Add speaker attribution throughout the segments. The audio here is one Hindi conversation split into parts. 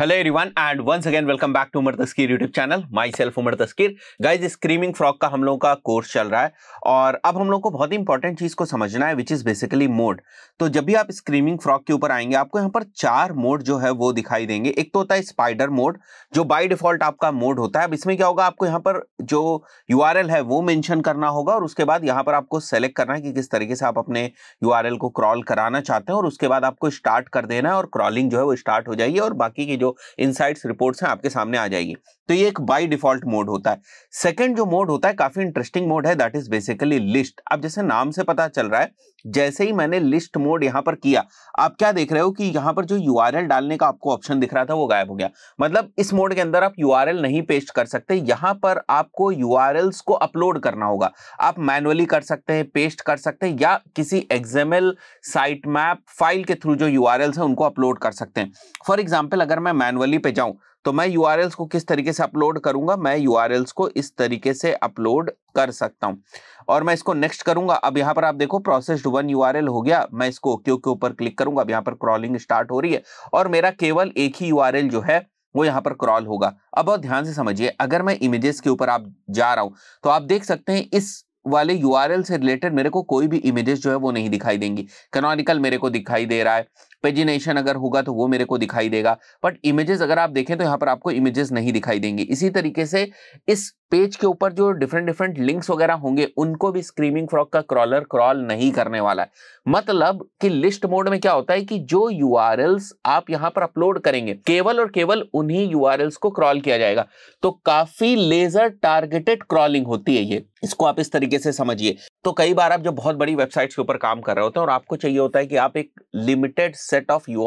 Speaker 1: Hello and once again welcome back to Umar Taskeer YouTube channel myself Umar Taskeer guys screaming frock का हम लोगों का कोर्स चल रहा है और अब हम लोग को बहुत ही इंपॉर्टेंट चीज़ को समझना है विच इज़ बेसिकली मोड तो जब भी आप स्क्रीमिंग फ्रॉक के ऊपर आएंगे आपको यहाँ पर चार मोड जो है वो दिखाई देंगे एक तो होता है स्पाइडर मोड जो बाई डिफॉल्ट आपका मोड होता है अब इसमें क्या होगा आपको यहाँ पर जो यू है वो मैंशन करना होगा और उसके बाद यहाँ पर आपको सेलेक्ट करना है कि किस तरीके से आप अपने यू को क्रॉल कराना चाहते हैं और उसके बाद आपको स्टार्ट कर देना है और क्रॉलिंग जो है वो स्टार्ट हो जाएगी और बाकी की जो जो इनसाइट्स रिपोर्ट्स हैं आपके सामने आ जाएगी तो ये एक बाय डिफॉल्ट मोड होता है सेकंड जो मोड होता है काफी इंटरेस्टिंग मोड है दैट इज बेसिकली लिस्ट अब जैसे नाम से पता चल रहा है जैसे ही मैंने लिस्ट मोड यहां पर किया आप क्या देख रहे हो कि यहां पर जो यू डालने का आपको ऑप्शन दिख रहा था वो गायब हो गया मतलब इस मोड के अंदर आप यू नहीं पेस्ट कर सकते यहां पर आपको यू को अपलोड करना होगा आप मैनुअली कर सकते हैं पेस्ट कर सकते हैं या किसी एग्जेमल साइट मैप फाइल के थ्रू जो यू है उनको अपलोड कर सकते हैं फॉर एग्जाम्पल अगर मैं मैनुअली पे जाऊं तो मैं यू को किस तरीके से अपलोड करूंगा मैं यू को इस तरीके से अपलोड कर सकता हूं और मैं इसको नेक्स्ट करूंगा अब यहां पर आप देखो प्रोसेस्ड वन यू हो गया मैं इसको ओके के ऊपर क्लिक करूंगा अब यहां पर क्रॉलिंग स्टार्ट हो रही है और मेरा केवल एक ही यू जो है वो यहां पर क्रॉल होगा अब बहुत ध्यान से समझिए अगर मैं इमेजेस के ऊपर आप जा रहा हूं तो आप देख सकते हैं इस वाले यू से रिलेटेड मेरे को कोई भी इमेजेस जो है वो नहीं दिखाई देंगी कैनोनिकल मेरे को दिखाई दे रहा है पेजिनेशन अगर होगा तो वो मेरे को दिखाई देगा बट इमेजेस अगर आप देखें तो यहाँ पर आपको इमेजेस नहीं दिखाई देंगी इसी तरीके से इस पेज के ऊपर जो डिफरेंट डिफरेंट लिंक्स वगैरह होंगे उनको भी स्क्रीमिंग फ्रॉग का क्रॉलर क्रॉल नहीं करने वाला है मतलब कि लिस्ट मोड में क्या होता है कि जो यू आप यहाँ पर अपलोड करेंगे केवल और केवल उन्हीं यू को क्रॉल किया जाएगा तो काफी लेजर टारगेटेड क्रॉलिंग होती है ये इसको आप इस तरीके से समझिए तो कई बार आप जो बहुत बड़ी वेबसाइट्स के ऊपर काम कर रहे होते हैं और आपको चाहिए होता है कि आप एक लिमिटेड सेट ऑफ यू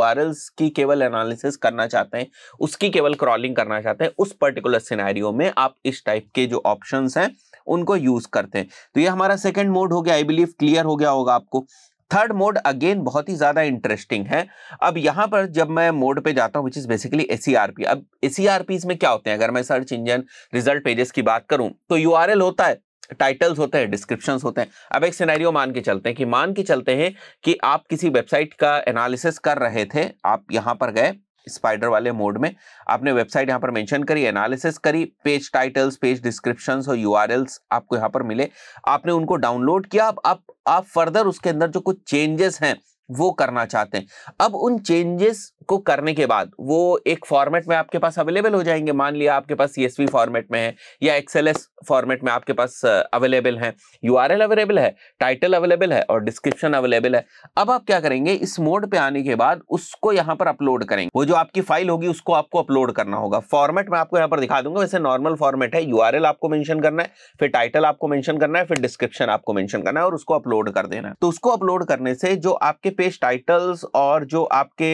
Speaker 1: की केवल एनालिसिस करना चाहते हैं उसकी केवल क्रॉलिंग करना चाहते हैं उस पर्टिकुलर सिनेरियो में आप इस टाइप के जो ऑप्शन हैं उनको यूज करते हैं तो ये हमारा सेकेंड मोड हो गया आई बिलीव क्लियर हो गया होगा आपको थर्ड मोड अगेन बहुत ही ज्यादा इंटरेस्टिंग है अब यहाँ पर जब मैं मोड पे जाता हूँ विच इज बेसिकली एस अब एस में क्या होते हैं अगर मैं सर्च इंजन रिजल्ट पेजेस की बात करूँ तो यू होता है टाइटल्स होते हैं डिस्क्रिप्शन होते हैं अब एक सिनेरियो मान के चलते हैं कि मान के चलते हैं कि आप किसी वेबसाइट का एनालिसिस कर रहे थे आप यहाँ पर गए स्पाइडर वाले मोड में आपने वेबसाइट यहाँ पर मेंशन करी एनालिसिस करी पेज टाइटल्स पेज डिस्क्रिप्शन और यू आपको यहाँ पर मिले आपने उनको डाउनलोड किया अब आप, आप फर्दर उसके अंदर जो कुछ चेंजेस हैं वो करना चाहते हैं अब उन चेंजेस को करने के बाद वो एक फॉर्मेट में आपके पास अवेलेबल हो जाएंगे मान लिया आपके पास सी फॉर्मेट में है या एक्सएलएस फॉर्मेट में आपके पास अवेलेबल है यू अवेलेबल है टाइटल अवेलेबल है और डिस्क्रिप्शन अवेलेबल है अब आप क्या करेंगे इस मोड पे आने के बाद उसको यहाँ पर अपलोड करेंगे वो जो आपकी फाइल होगी उसको आपको अपलोड करना होगा फॉर्मेट में आपको यहाँ पर दिखा दूंगा वैसे नॉर्मल फॉर्मेट है यू आपको मैंशन करना है फिर टाइटल आपको मैंशन करना है फिर डिस्क्रिप्शन आपको मैंशन करना है और उसको अपलोड कर देना तो उसको अपलोड करने से जो आपके पेज टाइटल्स और जो आपके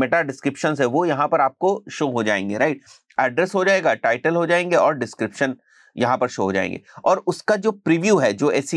Speaker 1: मेटा डिस्क्रिप्शन है वो यहाँ पर आपको शो हो जाएंगे राइट एड्रेस हो जाएगा टाइटल हो जाएंगे और डिस्क्रिप्शन यहाँ पर शो हो जाएंगे और उसका जो प्रीव्यू है जो एस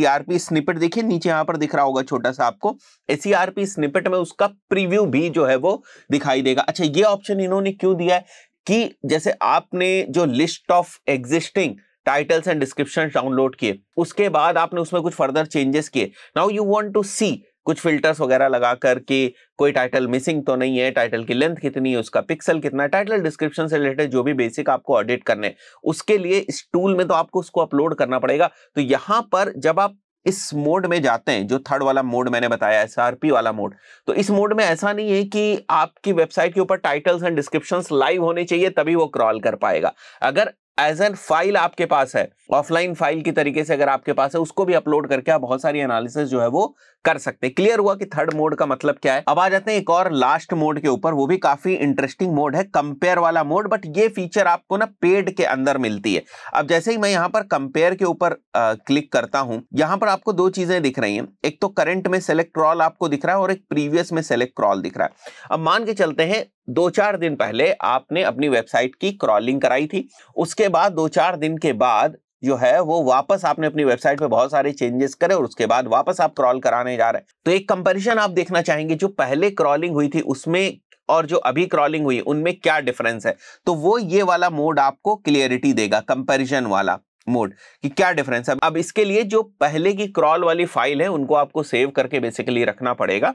Speaker 1: स्निपेट e देखिए नीचे यहाँ पर दिख रहा होगा छोटा सा आपको एस स्निपेट e में उसका प्रीव्यू भी जो है वो दिखाई देगा अच्छा ये ऑप्शन इन्होंने क्यों दिया है कि जैसे आपने जो list of existing titles and description download किए उसके बाद आपने उसमें कुछ फर्दर चेंजेस किए now you want to see कुछ फिल्टर्स वगैरह लगा कर कि कोई टाइटल मिसिंग तो नहीं है टाइटल की लेंथ कितनी है उसका पिक्सल कितना टाइटल डिस्क्रिप्शन से रिलेटेड जो भी बेसिक आपको ऑडिट करने उसके लिए इस टूल में तो आपको उसको अपलोड करना पड़ेगा तो यहाँ पर जब आप इस मोड में जाते हैं जो थर्ड वाला मोड मैंने बताया एस वाला मोड तो इस मोड में ऐसा नहीं है कि आपकी वेबसाइट के ऊपर टाइटल्स एंड डिस्क्रिप्शन लाइव होने चाहिए तभी वो क्रॉल कर पाएगा अगर एज एन फाइल आपके पास है ऑफलाइन फाइल की तरीके से अगर आपके पास है उसको भी अपलोड करके आप बहुत सारी एनालिसिस जो है वो कर सकते हैं क्लियर हुआ कि थर्ड मोड का मतलब क्या है अब आ जाते हैं एक और लास्ट मोड के ऊपर वो भी काफी इंटरेस्टिंग मोड है कंपेयर वाला मोड बट ये फीचर आपको ना पेड के अंदर मिलती है अब जैसे ही मैं यहां पर कंपेयर के ऊपर क्लिक करता हूं यहाँ पर आपको दो चीजें दिख रही हैं एक तो करंट में सेलेक्ट क्रॉल आपको दिख रहा है और एक प्रीवियस में सेलेक्ट क्रॉल दिख रहा है अब मान के चलते हैं दो चार दिन पहले आपने अपनी वेबसाइट की क्रॉलिंग कराई थी उसके बाद दो चार दिन के बाद जो है वो वापस आपने अपनी वेबसाइट पे बहुत सारे चेंजेस करे और उसके बाद वापस आप क्रॉल कराने जा रहे हैं तो एक कंपेरिजन आप देखना चाहेंगे जो पहले क्रॉलिंग हुई थी उसमें और जो अभी क्रॉलिंग हुई उनमें क्या डिफरेंस है तो वो ये वाला मोड आपको क्लियरिटी देगा कंपेरिजन वाला मोड कि क्या डिफरेंस है अब इसके लिए जो पहले की क्रॉल वाली फाइल है उनको आपको सेव करके बेसिकली रखना पड़ेगा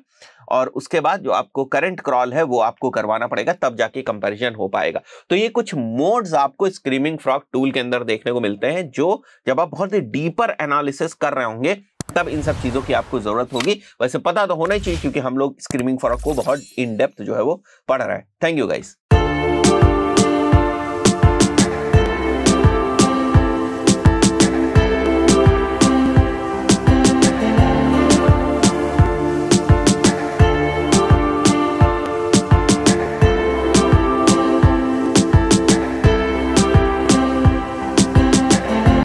Speaker 1: और उसके बाद जो आपको करंट क्रॉल है वो आपको करवाना पड़ेगा तब जाके कंपैरिजन हो पाएगा तो ये कुछ मोड्स आपको स्क्रीमिंग फ्रॉक टूल के अंदर देखने को मिलते हैं जो जब आप बहुत ही डीपर एनालिसिस कर रहे होंगे तब इन सब चीज़ों की आपको ज़रूरत होगी वैसे पता तो होना ही चाहिए क्योंकि हम लोग स्क्रीमिंग फ्रॉक को बहुत इन डेप्थ जो है वो पढ़ रहे हैं थैंक यू गाइज़